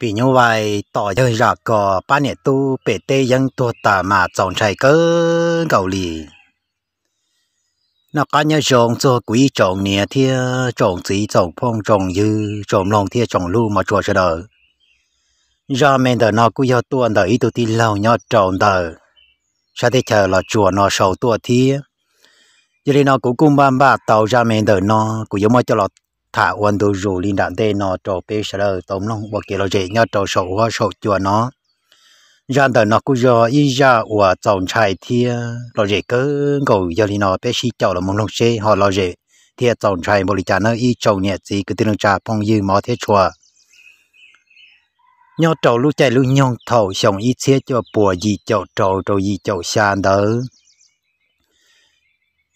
bị như vậy tỏ giờ ra có ba nè tu bể tê dân tua tà mà chọn trái cơ cầu lì nó có nhớ trồng cho quý trồng nè thia trồng gì trồng phong trồng dư trồng lòng thia trồng lu mà chùa cho đời ra men đời nó cũng do tuần đời ít tu tin lâu nhớ trồng đời sao thế chờ là chùa nó sầu tua thia giờ đây nó cũng cung ban ba tàu ra men đời nó cũng giống như cho là thả quân đồ rủ linh đạn tê nó trò bê sờ đờ tôm long bỏ kia lo dễ nhá trò sổ hoa sổ chùa nó ra đời nó cũng do y ra của chồng trai thì lo dễ cứ ngồi giờ thì nó bê xí chậu là một lúc xe họ lo dễ thì chồng trai bỏ đi trả nó y chồng nhẹ gì cứ tin cha phong dư mò thế chùa nhau trầu lúc chạy lúc nhong thầu xong y xe cho bùa gì chậu trầu trầu gì chậu sàn đó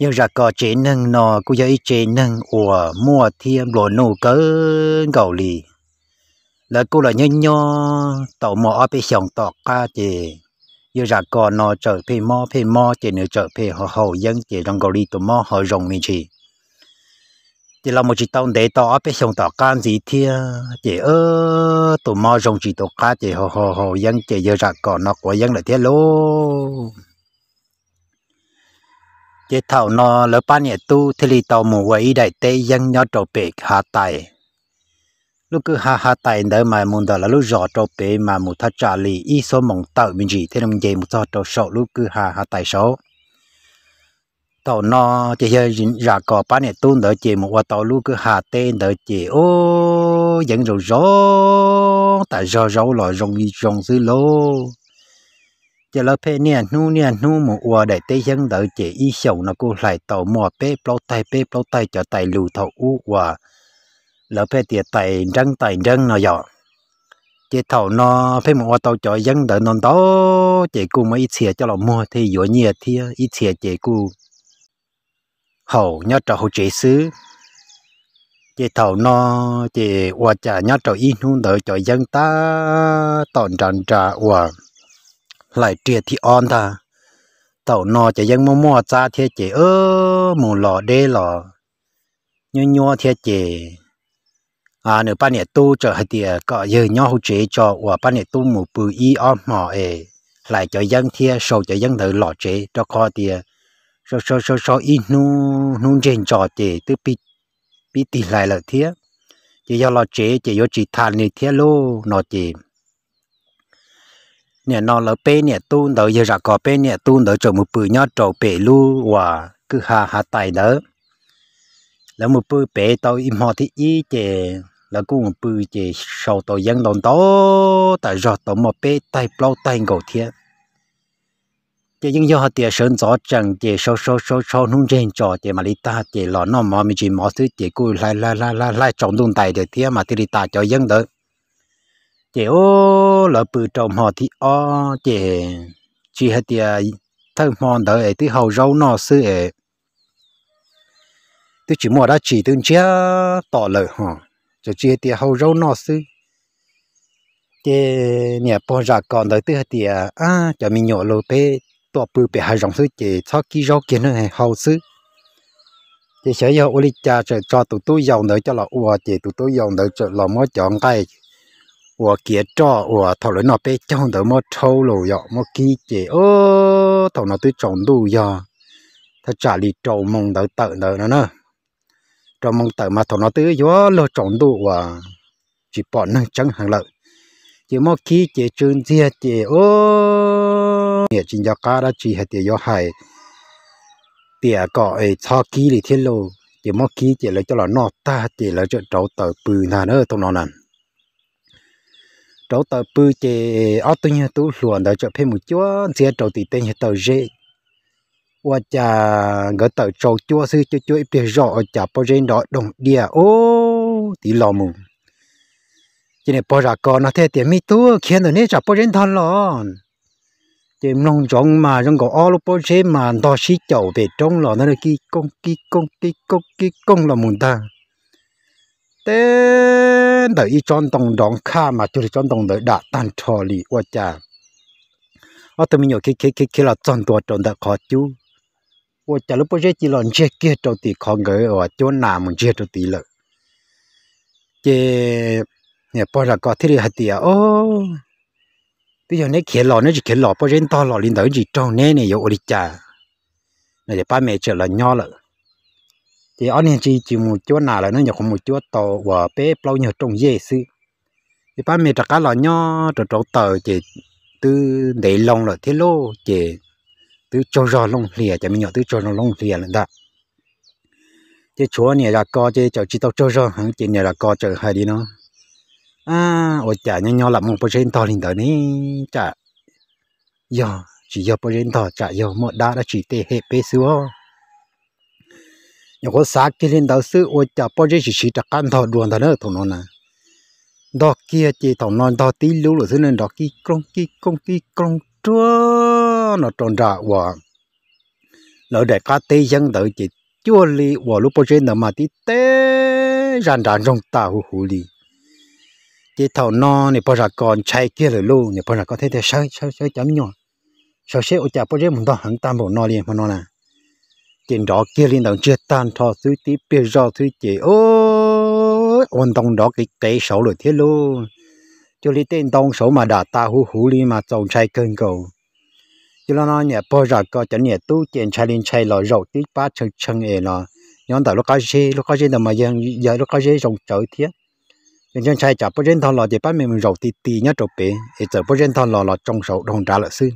nhưng ra có chế nâng nó cũng dễ chế nâng của mua thiên lúa nụ cỡ gầu lì là cô là nhân nho tàu mò ở bên sông tọt ca chị giờ ra có nó trở về mò về mò chị nữa trở về hồ hậu dân chị trong gầu lì tụi mò hồ rồng mình chị chỉ là một chị tàu để tàu ở bên sông tọt ca gì thiên chị ơ tụi mò rồng chỉ tọt ca chị hồ họ hậu dân chị giờ ra có nó của dân là thế luôn chế thảo nó lỡ ba nhẹ tu thì lì tàu mù quấy đại tế dân nhó trâu bể hạ tài lúc cứ hạ hạ tài đỡ mà muốn đó là lúc rõ trâu bể mà muốn thắt trả lì ít số mỏng tàu mình gì thế nên dây một cho trâu sầu lúc cứ hạ hạ tài sầu tàu nó chỉ hơi ra có ba nhẹ tu đỡ chỉ một quả tàu lúc cứ hạ tê đỡ chỉ ô dẫn rồi rõ tại rõ rõ là rong rong dữ lô giờ lớp bé nè nu nè nu mà ua để tê dân đỡ chỉ y sầu nó cô lại tàu mò bé bao tay bê bao tay cho tay lưu thầu u ua lớp bé tiệt tay răng tay răng nó dọ chỉ thầu nó phải mua tàu cho dân đỡ non đó chỉ cô mới xìa cho nó mua thì dỗ nhiệt thì ít xìa chỉ cô hầu nhớ trò hậu chỉ xứ chỉ thầu nó chỉ ua trả nhớ trò y nu đỡ cho dân ta tòn tròn trà ua lại triệt thì on ta tàu nò chạy dân mua mua cha thế chế ơ mù lò đê lò nhô nhô thế chế à nửa ba nè tu cho hai tiệt có giờ nhau hỗ chế cho và ba nè tu mù bự y om mò ê lại cho dân thia sầu cho dân thử lò chế cho kho tiệt so so so so y nu nu trên trò chế tức bị bị tì lại là thia chỉ do lò chế chỉ do chỉ than này thia lô nò chế nè nó lỡ bê nè tu đỡ giờ ra có bê nè tu đỡ chỗ một bự nhá chỗ bể lu và cứ hà hà tài đỡ lỡ một bự bể tao im họ thì ý chè lỡ cũng một bự chè sau tao dân đòn đó tại giờ tao mà bê tay bao tay cầu thiệt chỉ những do họ tiệt sơn gió chẳng chỉ sâu sâu sâu sâu nung trên trò chỉ mà đi ta chỉ lọ nó mà mình chỉ mò thứ chỉ cùi lại lại lại lại lại trồng tung tay được thế mà thì đi ta cho dân được chị ô lỡ bự trồng họ thì ô chị chỉ hết tiệt à, thân mòn đời ấy tí hầu rau nọ sư ấy tôi chỉ mua đã chỉ tôi chia tỏ lời họ cho hết tiệt hầu rau nọ sư chị nhà bò ra còn đời tôi hết tiệt à cho mình nhỏ lô pe tỏ bự pe hai rồng sư chị cho kỹ rau kia nữa hầu sư chị sẽ yêu uli cha cho tụi tôi giàu nữa cho là ua chị tụi tôi giàu nữa cho là mới chọn cái 我给找我头来那边种的么臭了呀，么季节哦，头那对种路呀，他家里种梦到等到了呢，种梦等嘛头那对哟了种路哇，只 bọn nó chẳng hàng lợi chỉ mò kí chỉ trường gì chỉ ô nhiệt chính cho cá đó chỉ hết tiền do hại tiền gọi cho kí thì thiên lô chỉ mò kí chỉ lấy cho nó nọ ta chỉ lấy cho cháu tờ bự nào nữa tông nó nè chỗ tờ bự chè ở tu nhiên tôi luồn đã cho phê một chúa dễ chỗ thì tên nhà tờ dễ và chả gỡ tờ chỗ chúa sư cho chúa ít rõ chả bao giờ đó đồng địa ô thì lo mù chỉ này bao giờ có nó thế tiền mi tu khiến được nè chả bao giờ thon lòn chỉ nông trồng mà trong cổ ô lúc bao giờ mà đo xí chậu về trong lò nó là kí công kí công kí công kí công là muốn ta thế đợi y chọn đồng đóng kha mà chú chọn đồng đợi đã tan trò lì qua cha ở ờ, tụi mình nhớ khi khi khi khi là chọn tổ chọn đã khó chú qua cha lúc bây giờ chỉ là chết kia trâu thì khó gỡ ở chỗ nào mình chết trâu thì lợ chế nhà bây giờ có thế hạt tiệt à? ô bây giờ này khi lò nó chỉ khía lò bây giờ to lò lên tới chỉ trâu nè này yêu ôi cha nãy ba mẹ trở là nho lợ thì anh hiện chỉ chỉ một chỗ nào là nó nhỏ không một chỗ tàu và bé bao nhiêu trong dễ sự thì ba mẹ cả là nhỏ rồi trâu tờ chỉ từ để lòng là thế lô chỉ từ cho rò lông lìa chỉ mình nhỏ từ cho rò lông lìa là đó chỉ chỗ này là co chỉ cho chỉ tao cho rò hắn chỉ này là co chờ hai đi nó à ôi chả nhỏ nhỏ là một bữa trên to hình tới ní chả giờ chỉ giờ bữa trên to chả giờ một đã đã chỉ tê hết bé xưa nhớ có sáng kia lên đầu sư ôi chả bao giờ chỉ chỉ chả căn thọ đuôn thằng nữa thằng nó nè đó kia chỉ thằng nó đó tí lú rồi thế nên đó kia con kia con kia con chúa nó tròn ra quả lỡ để cá tê chân đợi chỉ chua li quả lúc bao giờ nó mà tí tê ràn ràn rong ta hú hú li chỉ thằng nó này bao giờ còn chạy kia rồi luôn thì bao giờ có thể thì sao sao sao chấm nhau sao sẽ ở chả bao giờ mình đó hắn tam bộ nó liền mà nó là tiền đó kia liên đồng chết tan thọ suy tí bia rau suy chỉ ô ôn đồng đó cái tế số rồi thế luôn cho lý tên đồng số mà đã ta hú hú li mà trồng chai cơn cầu cho nó nói nhẹ bao giờ có chẳng nhẹ tu tiền chai liên chai lò rau tí ba chân chân ấy là nhóm tại lúc có gì lúc có gì mà giờ giờ lúc có gì trồng trời thiết nhưng chân chai chả bao giờ thằng lò thì bắt mình rau tí tí nhá trộn bể thì giờ bao giờ thằng lò là trồng sầu đồng trả lợi xương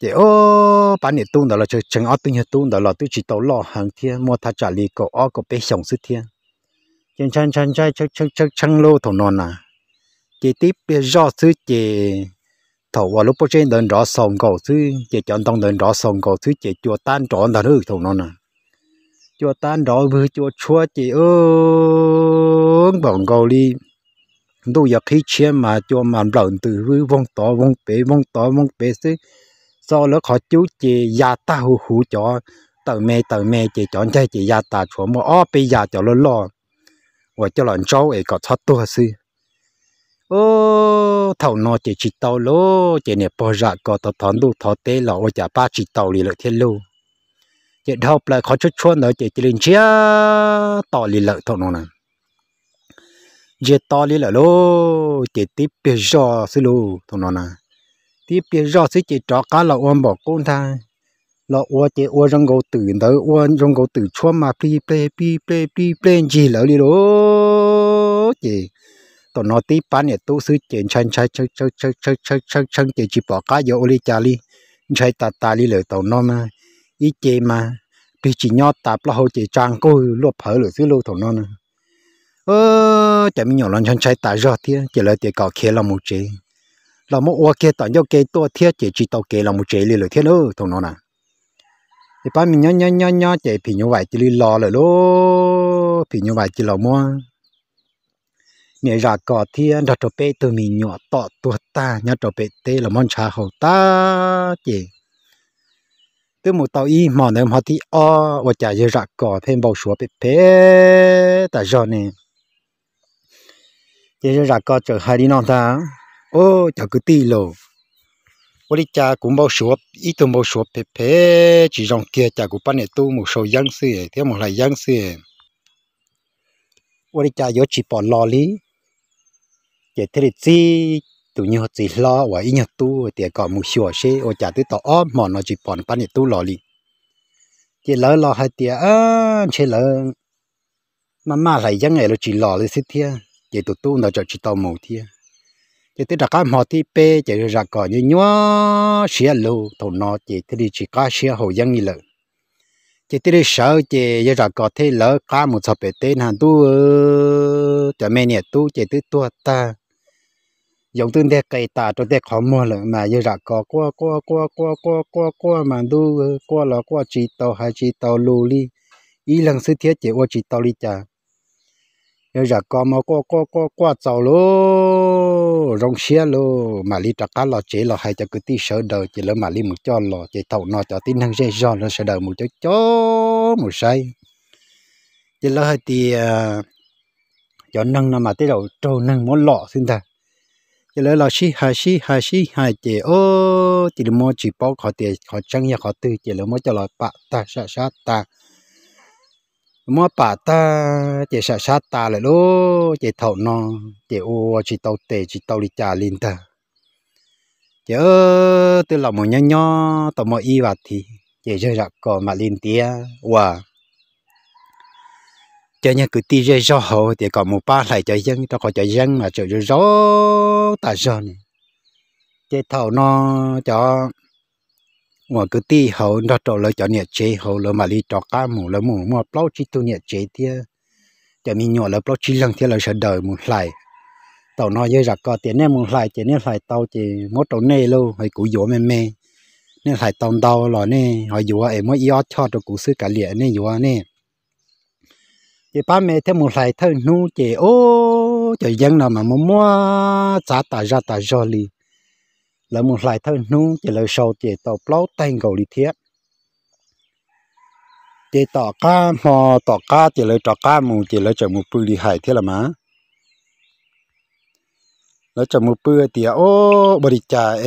chỉ ô bán này tung đó là chơi chẳng ớt tung hết tung đó là tôi chỉ tàu lò hàng thiên mua thà trả lì cổ ó cổ bé sông sức thiên chân chân chân chân chân chân chân chân lô thổ non à chỉ tiếp do sư chỉ thổ và lúc trên đơn rõ sông cổ sư chỉ chọn tông đơn rõ sông cổ sư chỉ chùa tan trọn đã hư thổ non à chùa tan đó vừa chùa chua chỉ ơn bọn cầu đi tôi giờ khi chia mà chùa mà lợn từ vong to vong bể vong to vong bể sư do lúc họ chú chị già ta hù hù cho tờ mê tờ mê chị chọn chơi chị già ta chỗ mà ó bị già cho lo lo và cho lần cháu ấy có thoát tua sư ô thầu nó chị chỉ tàu lô chị này bỏ ra có tàu thón đủ thọ tê là ô chả ba chỉ tàu lì lợi thiên lô chị đọc lại khó chút chuôn nữa chị chỉ lên chia tàu lì lợi thầu nó nè chị tàu lì lợi lô chị tiếp bây giờ xí lô thầu nó nè tí bia rõ sẽ chỉ cho cá là uống bỏ con ta là uống chỉ uống trong gấu tử đó uống trong gấu tử chua mà pi pi pi pi pi pi gì lỡ đi đó chỉ tụi nó tí bán này tu sư chỉ chân chân chân chân chân chân chân chân chân chỉ chỉ bỏ cá vô đi chả đi chạy ta ta đi lỡ tụi nó mà ý chỉ mà bị chỉ nhót tạp là hậu chỉ trang cô lụa phở lửa xứ lụa tụi nó nè ơ chả mi nhỏ lon chân chạy ta rõ thì chỉ lỡ thì có kia là một chế là một ô kia tận cho kia tôi thiết chỉ chỉ tàu kê là một chế liền thiết nữa thằng nó nè thì ba mình nhau nhau nhau nhau chế thì nhau vậy chỉ li lo rồi lô thì nhau vậy chỉ là mua nhớ ra cỏ thiên đặt trộn bé từ mình nhỏ tọt tua ta nhớ trộn bé tê là món trà hậu ta chị từ một tàu y mỏ nếu họ thì o và chả nhớ ra cỏ thêm bao số bê bê tại giờ này chỉ ra cỏ chờ hai đi non ta ô chả cứ tì lô ô đi cha cũng bao số ít tôm bao số phê phê chỉ dòng kia cha cũng bán để tu một số giang sư thế một lại giang sư ô đi cha yếu chỉ bỏ lo lý chỉ thế thì chi tụ nhiều chỉ lo và ít nhất tu thì có một số xe ô cha tới ấp, mà nó chỉ bỏ bán để tu lo lý chỉ lỡ lo hay tiệt ơ chỉ lỡ mà mà lại dân ngày là chỉ lo lấy xí thia chỉ tụ tu nó cho chỉ tao mù thia chỉ tới đặt cái mỏ thì pe chỉ ra cỏ như nhúa xia lù thổ nọ chỉ tới đi chỉ cá xia hồ dân như lợn chỉ tới đi sợ chỉ giờ ra cỏ thấy lỡ cá một số bể tên hàng tu cho mẹ nè tu chỉ tới tua ta dùng tương thế cây ta cho thế khó mua lợn mà giờ ra cỏ qua qua qua qua qua qua qua mà tu qua là qua chỉ tàu hay chỉ tàu lù li ý lần thứ thiết chỉ qua chỉ tàu li cha giờ ra cỏ mà qua qua qua qua tàu luôn rong xia lô mà li trả cá lò chế lò hay cho cứ tí sợ đời chỉ lỡ mà li một cho lò chế thầu nọ cho tin hàng dễ dọn nó sợ đời một cho chó một say chỉ lỡ hay thì à, cho nâng nó mà tới đầu trâu nâng muốn lọ xin ta chỉ lỡ là xí hà xí hà xí hà chế ô chỉ mua chỉ bao khó tiền khó trăng nhà khó tư chỉ lỡ mua cho lò bạ ta sa sa ta mua bà ta chỉ sợ sát ta lại lô chỉ thầu nó chỉ u chỉ tàu tệ chỉ tàu đi trả linh ta chớ từ lòng một nhớ nhó tàu mọi y vật thì chỉ chơi giặc cò mà linh tia wow cho nên cứ ti rơi gió hồ thì còn một ba lại cho dân cho còn cho dân mà cho rõ ta rõ này chỉ thầu nó cho mà cứ ti hậu nó trổ lời cho nhẹ chế hậu lời mà đi trọ cá mù lời mù mà bao chi tu nhẹ chế thế cho mình nhỏ lời bao chi lần thế lời sợ đời mù lại tàu nó dây giặc có tiền nên mù lại tiền nên lại tàu chỉ mỗi tàu này luôn hay cũ dỗ mềm mềm nên lại tàu tàu là nè họ dỗ em mới yết cho cho cụ sư cả liệt nên dỗ nè thì ba mẹ thế mù lại thôi nu chỉ ô trời dân nào mà mua mua trả tài ra tài li แล้วมึงไล่ท่านู้นจะเลยโชว์เจต่อเปล่าแตงกอลิเทียเจต่อก้ามอต่อก้าจจเลยต่อก้ามูจจเลยจะมูปืนดีหายเท่าไะมาแล้วจะมูปืนเตียโอ้บริจาเอ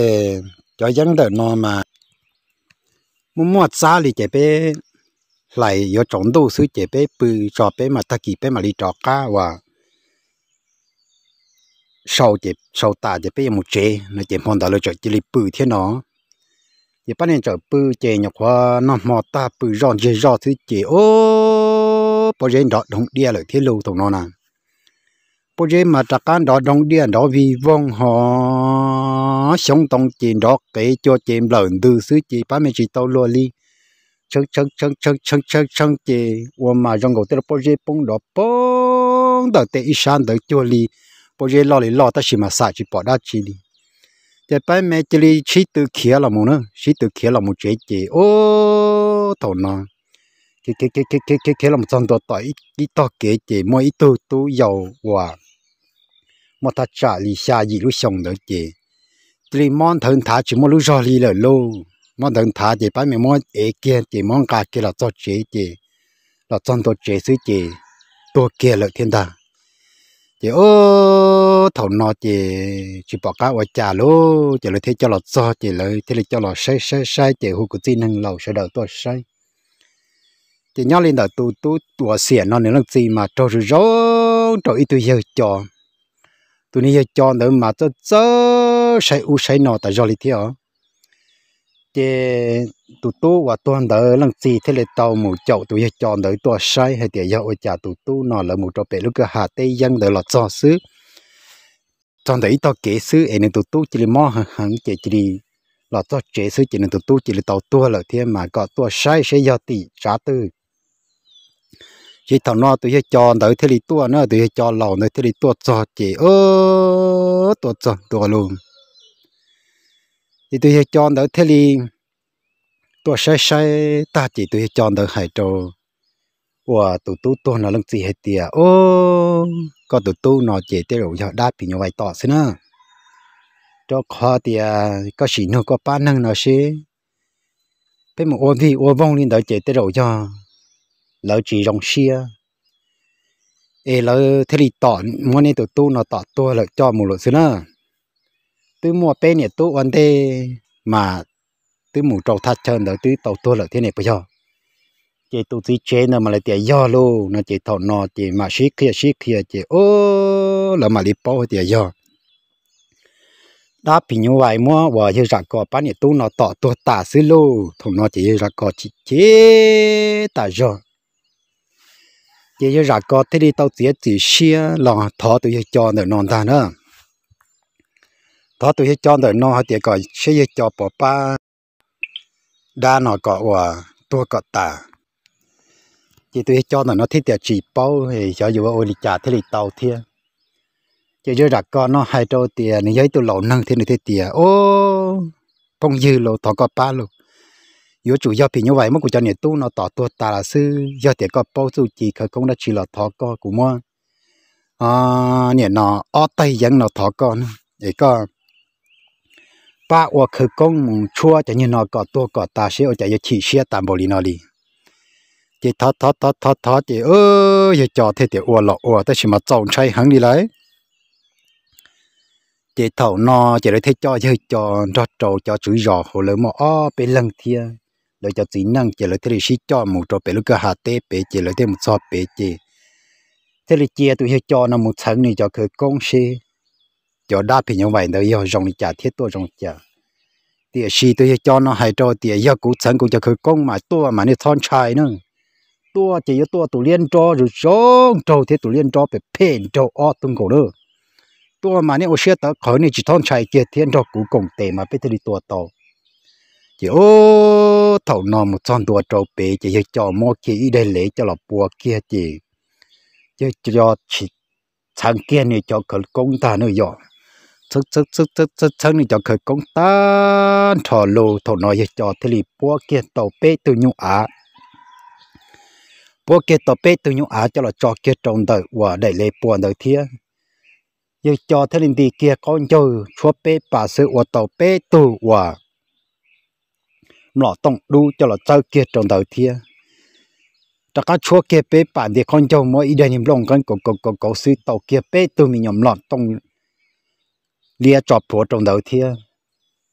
จะยังเดินนอนมามึงมอดซาลีเจเป้ไหลยอจงดูซื้อเจเป้ปืนจอเป้มาตะกี้เป้มาลีต่อก้าว่า sau chỉ sau ta chỉ bây giờ một chế nó chỉ mòn đó là chỉ chỉ bự thế nó chỉ bắt nên chỉ bự chế nhọc hoa nó mò ta bự ròn chế rò thứ chế ô bây giờ đó đồng địa lại thế lâu thằng nó nè bây giờ mà chắc ăn đó đồng địa đó vì vong họ sống trong chế đó cái cho chế lợn từ xứ chế bắt mình chỉ tao lo li chăng chăng chăng chăng chăng chăng chân chế mà trong cổ tên là bây giờ bông đó bông đó tệ sản đó cho li bây giờ lo thì lo ta chỉ mà xài chỉ bỏ đã chỉ đi để bây mẹ chỉ đi chỉ từ kia là một nữa chỉ từ kia là một chết chết, ô thầu nó cái cái cái cái cái cái cái là một trong đó tại ít to kế chế mỗi ít tu tu giàu hòa mà ta trả lì xa gì lúc xong đó chế chỉ món thân thả chỉ mỗi lúc rồi lì là lâu món thân thả chế bây mẹ món ế kia chế món cả kia là cho chết, chế là trong đó chết sư chết, tôi kia là thiên đàng chị ô thầu nọ chị chị bỏ cá ở trà lô chị lấy thế cho lọ cho chị lấy thế lấy cho lọ say say say chị hú cái gì năng lầu sẽ đầu tôi say chị nhau lên đầu tu tu tua xỉa nó nên làm gì mà trâu rồi rô trâu ít tôi giờ cho tôi đi giờ cho nữa mà tôi chớ say u say nọ tại do lý thế à chế tụ tu và tu hành đỡ lần gì thế là tàu mù chậu tụ chọn đỡ tụ sai hay tiệt dậu trả tụ tu nó là một cho bé lúc cái hà tây dân đỡ là cho xứ chọn đỡ tụ kế xứ ấy nên tụ tu chỉ là mò hằng chế chỉ là cho chế xứ chỉ nên tụ tu chỉ là tàu tua là thiên mà có tua sai sẽ do tỷ trả tư chỉ thằng nó tụ chọn đỡ thế là tua nó tụ chọn lâu nó thế là tua cho chế ơ tua cho tua luôn thì tôi chọn được thế thì tôi sẽ sai ta chỉ tôi chọn được hải châu của tụ tu tôi nó lưng gì hết tiệt ô có tụ tu nó chỉ tiệt rồi họ đáp bị như vậy tọ xí nữa cho khó tiệt có gì nó có ba năng nó xí bên một ô vi ô vong lên đó chỉ tiệt rồi cho lỡ chỉ dòng xia ê lỡ thế thì tọ muốn nên tụ tu nó tọ tôi là cho một lỗ xí nữa từ mua bé này tôi ăn thế mà từ mù trâu thắt chân rồi từ tàu tôi là thế này bây giờ chị tôi chỉ chế nó mà lại tiền do luôn nó chỉ thọ nó chỉ mà xí kia xí kia chỉ ô là mà đi bao tiền do đáp bị như vậy mua và như rằng có bán này tôi nó tỏ tôi tả xí luôn thằng nó chỉ như rằng có chỉ chế tả do chỉ như rằng có thế đi tàu tiền chỉ xia là thọ tôi cho nó non ta nữa đó tôi cho đời nó tiệt thì có hết cho bỏ ba đa nó có và tua có tà, chỉ tôi cho đời nó thiết tiệt chỉ bao thì cho dù ô lý trả thế lý tàu thiên chỉ cho đặt con nó hai trâu tiệt, nếu giấy tôi lẩu nâng thế này thế tiền ô phong dư lẩu thọ có ba lẩu yếu chủ do thì như vậy mất của cho nên tu nó tỏ tôi tà là sư do tiệt có bao tu chỉ khởi công đã chỉ là thọ co của mua à nè nọ ở tây giang nó thọ con ấy coi ba ua công mùng chua như nó có tua có ta sẽ ở chạy chỉ xe tạm bồ lì đi chỉ thọ thọ thọ thọ thọ chỉ ơ giờ cho thế thì ua lọ tới chỉ mà trồng chay hắn đi lấy chỉ thầu no chỉ để thế cho giờ cho cho trầu cho chuối giò hồ lỡ mà o bên lần thia để cho chỉ năng chỉ lấy thế thì cho một trầu bên lúc cơ hà tê bể chỉ lấy thế một bể chỉ thế thì chia tụi cho nó một tháng này cho khởi công xe cho đa phi nhau vậy đó yêu rồng chả thiết tôi rồng chả thì xì tôi cho nó hay cho thì yêu cũng sẵn cũng cho khởi công mà tôi mà nó thon trai nữa tôi chỉ yêu tôi tụi liên cho rồi rong trâu thiết tụi liên cho phải phèn trâu ở tung cổ nữa tôi mà nó xe tới khởi này chỉ thon trai kia thiên cho cũng cùng tệ mà biết đi tôi tàu chỉ ô thầu nó một con tua trâu bể chỉ yêu cho mua kia đây lấy cho là bùa kia chỉ chỉ cho chỉ sáng kia này cho khởi công ta nữa rồi thức thức thức thức thức thức này cho khởi công tan thọ lù thọ nói gì cho thì lì bố kia tàu bê từ nhu á bố kia tàu bê từ nhu á cho là cho kia trồng đời và đẩy lấy bùa đời thiên giờ cho thế linh đi kia con giờ chúa bê bà sư và tàu bê từ và nó tông đu cho là cho kia trồng đời thiên ta cá chúa kia bê bà thì con giờ mỗi ý đây nhầm lòng con cổ cổ cổ cổ sư tàu kia bê từ mình nhầm lọt tông lia cho bùa trong đầu thia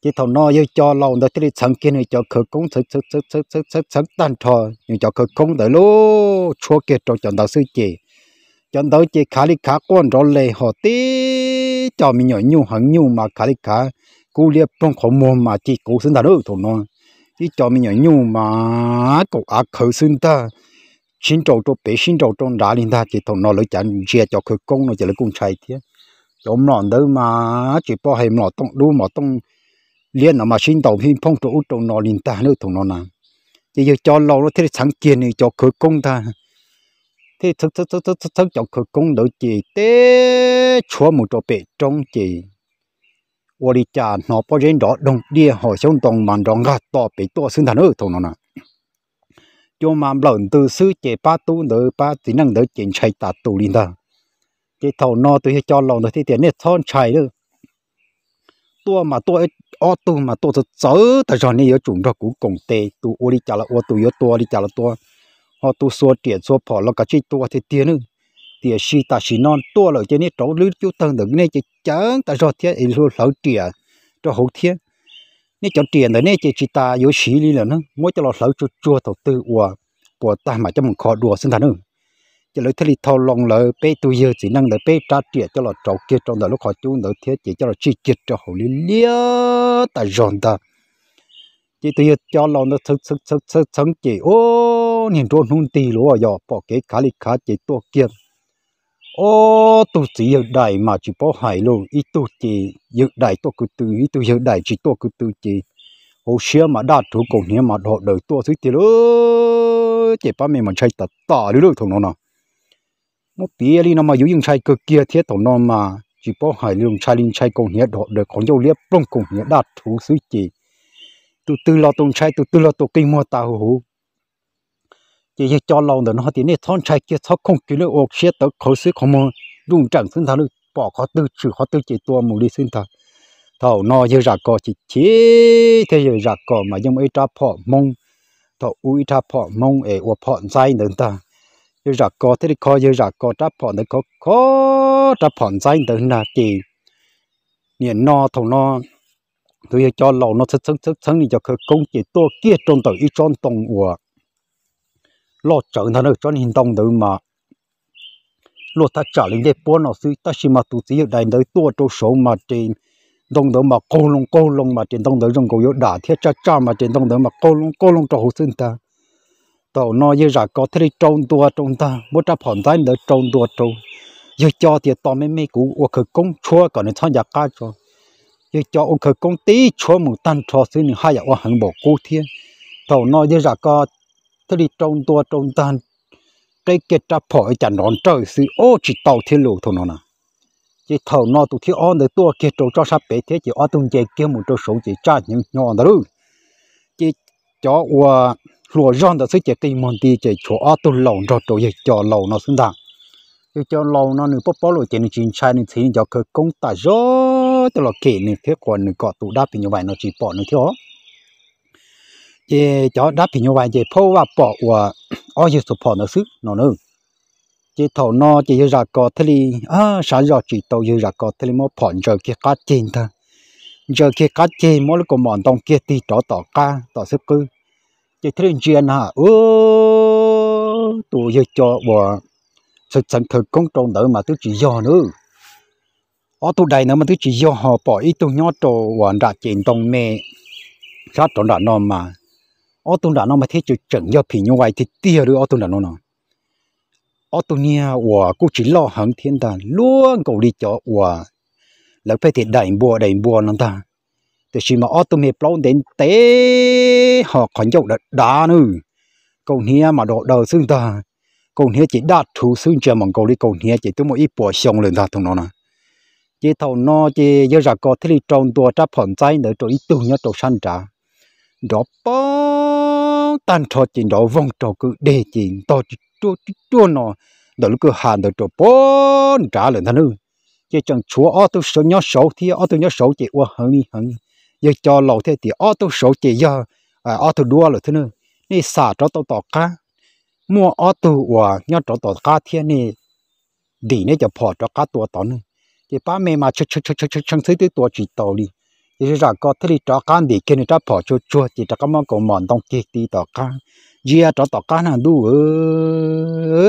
chỉ thầu nó yêu cho lâu đó thì chẳng kia này cho khởi công thực thực thực thực thực thực thực tan thò nhưng cho khởi công đợi lô chúa kia trong trận đầu sư chị trận đầu chị khá đi khá quan rồi lệ họ tí cho mình nhỏ nhu hằng nhu mà khá đi khá cú lia trong khổ mua mà chị cố sinh ta đâu thầu nó chỉ cho mình nhỏ nhu mà cố á khởi sinh ta xin trâu cho bé xin trâu trong đá linh ta chỉ thầu nó lấy chặn chia cho khởi công nó chỉ lấy công chạy thế chúng nó đâu mà chỉ bỏ hay mỏ tông đu mỏ tông liên nó mà sinh tàu phim phong trụ trong nó liên ta nữa thùng nó nè chỉ giờ cho lâu nó thế sáng kiến này cho khởi công ta thế thức thức thức thức thức cho khởi công đỡ chỉ té chúa một chỗ bể trong chỉ nó đó đông đi bể sinh thành nữa nữa thùng cho mà ta liên ta cái thầu no tôi cho lòng rồi thì tiền này thon chảy nữa tua mà tua ô tu mà tua thì chớ ta cho này, yếu chúng đó cũng cùng tê tu ô đi trả, là ô tu yếu tua đi trả là tua họ tu số tiền số phò là cả chi tua thì tiền nữa tiền xí ta xí non tua rồi cho nên trấu lưới chú thân được nên chỉ chán ta cho thế in số lỡ tiền cho hậu thiên nên cho tiền rồi nên chỉ chỉ ta yếu xí đi là nó mỗi cho lọ lỡ chua chua đầu tư của bỏ ta mà cho mình khó đùa sinh thần nữa chỉ lấy thali thâu lòng lỡ bé tu giờ chỉ năng lỡ bé tra trẻ cho là trâu kia trong đời lúc họ chú lỡ thiết chỉ cho là chi kiệt cho hồ lý lia ta giòn ta chỉ tu giờ cho lòng nó thực thực thực thực thực chỉ ô nhìn trôn hôn tì lúa giờ bỏ kế khá li khá chỉ tua kia ô tu chỉ giờ đại mà chỉ bỏ hải luôn ít tu chỉ giờ đại tua cứ từ ít tu giờ đại chỉ tua cứ từ chỉ hồ xưa mà đạt thủ cổ nhé mà họ đời tua thứ thì lỡ chỉ ba mình mà chạy tạt tạt lứa thằng nó nào nó tía đi nó mà dùng chai cơ kia thiết tổ nó mà chỉ bỏ hải dùng chai linh chai công hiệp đó được con dâu liếp trong công hiệp đạt thú suy chỉ từ từ lo tông chai từ từ lo tổ kinh mua ta hú chỉ chỉ cho lòng đó nó thì nên thon chai kia thóc không cứu được ốc xe tới khẩu suy không mơ dùng chẳng sinh thà được bỏ khó tư trừ khó tư chỉ tua mù đi sinh thà thầu nó giờ ra cò chỉ chế thế giờ ra cò mà dùng ấy trà phọ mông thầu uy trà phọ mông ấy uo phọ dai nữa ta giờ giặc có thế thì khó giờ giặc có đáp phòn thì khó khó đáp phòn dây từ nào chị niệm no thầu no tôi cho lầu nó sưng sưng sưng sưng thì cho cơ công chỉ to kia trong tàu ít trong tông ủa lo chở thằng nó cho hình tông từ mà lo ta trả lên để bố nó suy ta chỉ mà tụi chỉ đại đời tua trâu số mà trên đông đó mà cô lông cô lông mà trên đông đó trong cô yếu đả thiết cha cha mà trên đông đó mà cô lông cô lông trâu sinh ta sau nó như là có thể trôn tua trôn ta muốn ra phỏng tay nữa trôn tua trôn như cho thì to mấy mấy cũ ô khởi công chua còn nên tham gia cá cho như cho ô khởi công tí chua một tan cho xin hai giờ ô hàng bộ cố thiên sau nó như là có thế đi trôn tua trôn tan cái kết ra phổi chẳng đón trời sự ô chỉ tàu thiên lù thôi nó nè chỉ thầu nó tụi thiếu on được tua kết trâu cho sắp bể thế chỉ ở tung chơi kia một trâu số chỉ cha những nhỏ đó chứ cho qua lúa rong đó sẽ chạy cây mòn thì chạy chỗ ở tu lầu rồi chỗ chạy cho lầu nó xuống đằng cái cho lầu nó nửa bắp bắp rồi chạy nửa chín chai nửa thì cho cơ công ta gió tức là kể nửa thế còn nửa cọ tụ đáp thì như vậy nó chỉ bỏ nửa thiếu chế cho đáp thì như vậy chế phô và bỏ và ở dưới số bỏ nó xứ nó nữa chế thầu nó chế ra cọ thế li à sáng giờ chỉ tàu dưới ra cọ thế li mới bỏ rồi kia cá chín ta giờ kia cá chín mỗi lúc còn mòn tông kia thì tỏ tỏ cá tỏ sức cứ chỉ thuyền chiến hả ô tôi giờ cho bỏ sự sẵn thực công trọng đỡ mà tôi chỉ do nữa ở tôi đây nữa mà tôi chỉ do họ bỏ ít tôi nhỏ trò hoàn ra chiến đồng mẹ sát tròn đã non mà ở tôi đã non mà thế chỉ chẳng do phì như vậy thì tiêu được ở tôi đã non nó à. ở tôi nha hòa cũng chỉ lo hàng thiên đàn luôn cầu đi cho hòa lấy phải thì đẩy bùa đẩy bùa nó ta từ khi mà ô tô mẹ plong đến té họ còn dọc đất đá nữa còn hia mà độ đầu xương ta còn hia chỉ đạt thú xương chờ mong cầu đi còn hia chỉ tôi một ít bỏ xong lên ta thằng nó nè chỉ thầu nó chỉ giờ ra có thể thì trồng tua tráp phẳng trái nữa rồi ít tu nhớ trồng sanh trả đó bó tan trò chỉ đó vòng trò cứ để chỉ to chua chua nó đó lúc cứ hàn đó trò bó trả lên thằng nữa chỉ chẳng chúa ô tôi sợ nhớ xấu thì ô tôi nhớ xấu chỉ qua hận đi hận giờ cho lẩu thế thì ô tô số chỉ giờ ô à, tô đua rồi thế nữa nè xả cho tàu tàu cá mua ô tô và nhớ cho tàu cá thì nè đi nè cho bỏ cho cá tua tàu nữa thì ba mẹ mà chơi chơi chơi chơi chơi chơi thấy tới tua chỉ tàu đi thì ra có thế đi cho cá đi kia nè cho bỏ cho chua chỉ cho cái món cổ mòn đông kia đi tàu cá giờ cho tàu cá nào đủ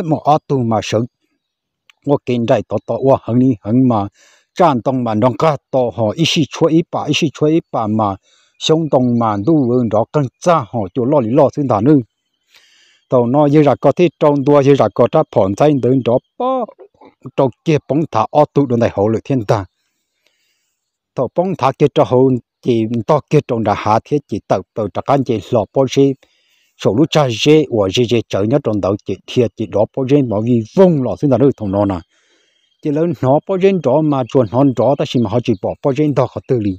mà ô tô mà sống 我近代多多我很你很嘛。chan tông mà đông ca to họ ít xí chúa ít bà ít xí chúa ít bà mà sống tông mà đu vương đó căng cha họ chỗ lo lý lo xuyên thả nương tàu nó như là có thể trong đua như là có ta phỏng tay đến đó bó trong kia bóng thả ô tụ đường này hậu lực thiên ta tàu bóng thả kia cho hậu chỉ to kia trong đã hạ thiết chỉ tập tàu trả can chỉ lọ bó gì số lúc cha dễ và dễ dễ chở nhất trong đầu chỉ thiệt chỉ đó bó gì mà vì vong lọ xuyên thả nương thằng nó này chỉ là nó bao nhiêu đó mà chuẩn hơn đó ta chỉ mà họ chỉ bỏ bao nhiêu đó họ tự lý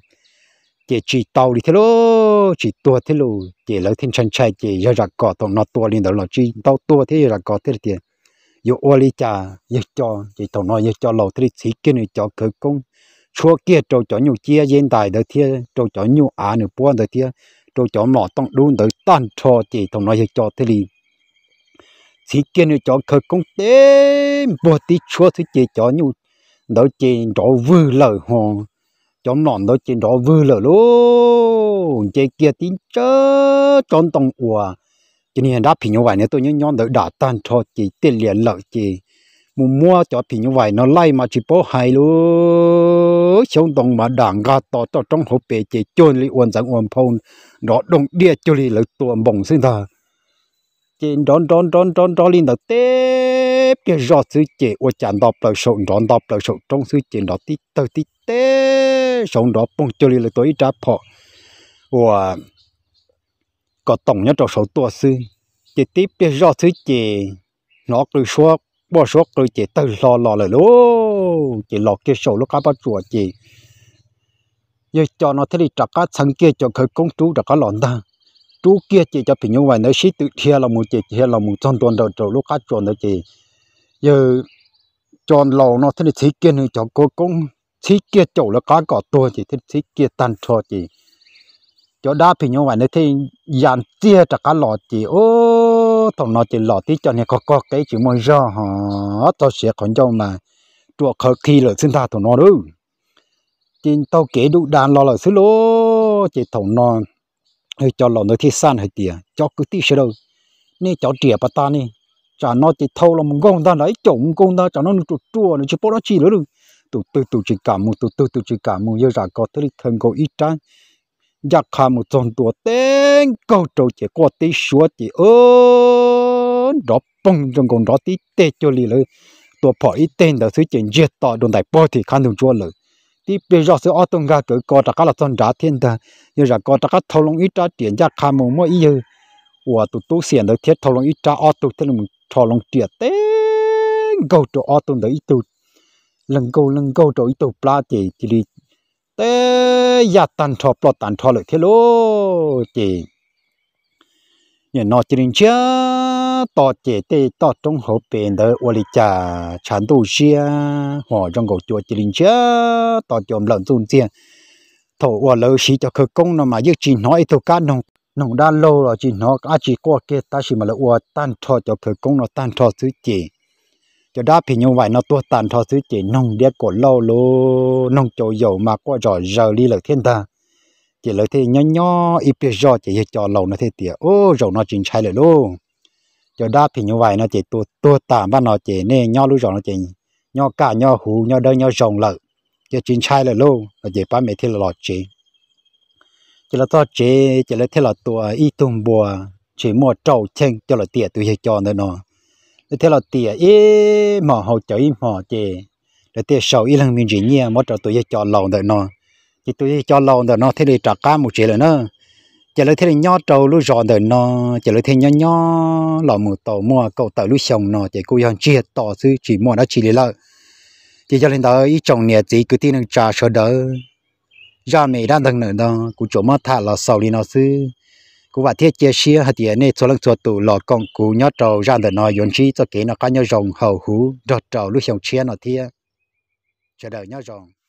chỉ chỉ tàu đi thế lô chỉ tua thế lô chỉ lớn thêm chân chạy chỉ giờ ra cỏ tổng nó tua lên đó là chỉ tàu tua thế ra cỏ thế tiền yo oli cha yo cho chỉ tàu nó yo cho lầu thế thì kia này cho cơ công chua kia trâu cho nhu chia yên đại đó thia trâu cho nhu à nửa buôn đó thia trâu cho mỏ tông đun đó tan cho chỉ tàu nó yo cho thế liền thì kia nữa cho khởi công tế bộ tí chúa thì chỉ cho nhu đó chỉ đó vư lở hòn cho nọn đó chỉ đó vư lở luôn chỉ kia tí chớ tròn tông ủa cho nên đáp hình như vậy nữa tôi nhớ nhon đỡ đã tan cho chỉ tiền liền lợ chỉ mua mua cho thì như vậy nó lay mà chỉ bố hay luôn xong đồng mà đảng ra to to trong hộp bể chỉ chôn li uốn dạng uốn phong đó đồng địa cho li lực tuồng bồng sinh thờ chế đón đón đón đón đón lên đầu té bia rõ sư chế ô chán đọc lời sổ đón đọc lời sổ trong sư chế đó tí tờ tí té sống đó bông chơi lên tối trả phọ và có tổng nhất trong số tua sư chế tiếp bia rõ sư chế nó cứ số bỏ số cứ chế tờ lo lo lời lô chế lò cái sổ lúc cá bắt chùa chế giờ cho nó thấy đi trả cá sang kia cho khởi công chú trả cá lòn ta chú kia chỉ cho bình vậy nó xí tự thiệt là một chỉ thiệt là một trong tuần đầu trâu lúc khác tròn đó chỉ giờ tròn lò nó thế thì xí kia nữa cho cô cũng xí kia chỗ là cá cỏ tua chỉ thế xí kia tan trò chỉ cho đa bình vậy nó thế dàn tia cho cá lọ chỉ ô thằng nó chỉ lọ tí cho này có có cái chỉ mới ra hả tao sẽ còn cho mà chùa khởi khi là sinh ra thằng nó đó chỉ tao kể đủ đàn lò là xứ lô chỉ thằng nó hay cho lọ nơi thi san hay tiền cho cứ tí sẽ đâu nên cho trẻ bà ta nè chả nó chỉ thâu là một con ta lấy chồng con ta cho nó trụ chua nó chỉ bỏ nó chỉ nữa được tụ tụ tụ chỉ cả một tụ tụ tụ chỉ cả một giờ ra có tới thân có ít trang giặc dạ khá một tròn tua tên cầu trâu chỉ có tí số chỉ ơn đó bông trong con đó tí tê cho lì lời tua bỏ ít tên đó thứ chuyện giết tỏ đồn đại bò thì khăn đường chua lời tí bây giờ sẽ ở tung ga cỡ có trắc là chân đá thiên ta như là có trắc thâu long ít ra tiền ra khá mồm mỗi giờ hoặc tụt tụ xiển được thiết thâu lông ít ra ở tụ thế là mình thâu lông tiền té gấu chỗ ở tung đấy tụ lăng gấu lăng gấu chỗ ít tụ pla chỉ chỉ đi té ya tan thọ pla tan thọ lại thế luôn chỉ nhà nó chỉ nên chia tọt chế tê tọt trong hộp bên đó ô li cha chán tu xia họ trong cầu chùa chỉ nên chia tọt chồm lợn tuôn tiền thổ ô lỡ xí cho khởi công nó mà giết chỉ nói thổ cá nông nông đa lâu rồi chỉ nó cá chỉ qua kia ta chỉ mà là ô tan thọ cho khởi công nó tan thọ thứ chỉ cho đáp thì như vậy nó tua tan thọ thứ chỉ nông đẹp cổ lâu lô nông châu dầu mà qua giỏi giờ đi là thiên ta chỉ lấy thế nhỏ nhỏ ít biết rõ chỉ cho lâu nó thế tiệt ô rồi nó chính trái lại luôn cho đa thì như vậy nó chỉ tu tu tạm và nó chỉ nè nhỏ lúc rồi nó chỉ nhỏ cả nhỏ hú nhỏ đơn nhỏ rồng lợ cho chính trái lại luôn nó chỉ ba mẹ thế là lọt chỉ chỉ là to chỉ chỉ là thế là tua ít tung bùa chỉ mua trâu chênh cho là tiệt tôi cho nó nó thế là tiệt ít mà hậu chở ít mà chỉ là tiệt sau ít lần mình chỉ nhia mất trâu tôi cho lâu đấy nó thì tôi cho lò rồi nó thế thì trả cá một triệu là nó chỉ là thế thì nhó trâu lúc giòn rồi nó chỉ là thế nhó nhó lò mù tổ mua cầu tổ lúc sông nó chỉ cúi hòn chia tổ sư chỉ mua nó chỉ lấy lợi chỉ cho lên đó ý chồng nhà gì cứ tin được trả sợ đỡ ra mẹ đang thằng nữa đó cụ chỗ mất thả là sau đi nó sư cụ bà thiết chia sẻ hạt tiền này số lần số tụ lò con cụ nhó trâu ra rồi nó yến chi cho kế nó cá nhó rồng hầu hú đọt trâu lúc sông chia nó thiết chờ đợi nhó rồng